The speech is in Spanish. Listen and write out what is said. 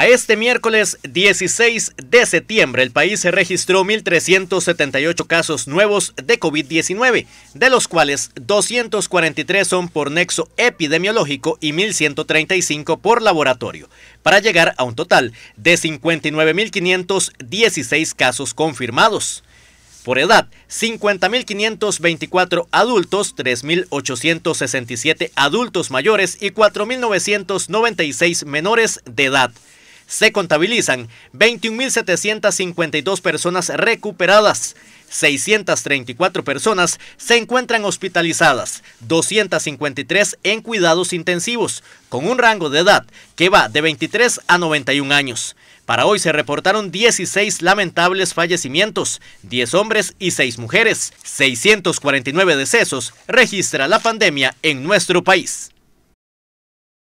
A este miércoles 16 de septiembre, el país se registró 1.378 casos nuevos de COVID-19, de los cuales 243 son por nexo epidemiológico y 1.135 por laboratorio, para llegar a un total de 59.516 casos confirmados. Por edad, 50.524 adultos, 3.867 adultos mayores y 4.996 menores de edad se contabilizan 21.752 personas recuperadas, 634 personas se encuentran hospitalizadas, 253 en cuidados intensivos, con un rango de edad que va de 23 a 91 años. Para hoy se reportaron 16 lamentables fallecimientos, 10 hombres y 6 mujeres. 649 decesos registra la pandemia en nuestro país.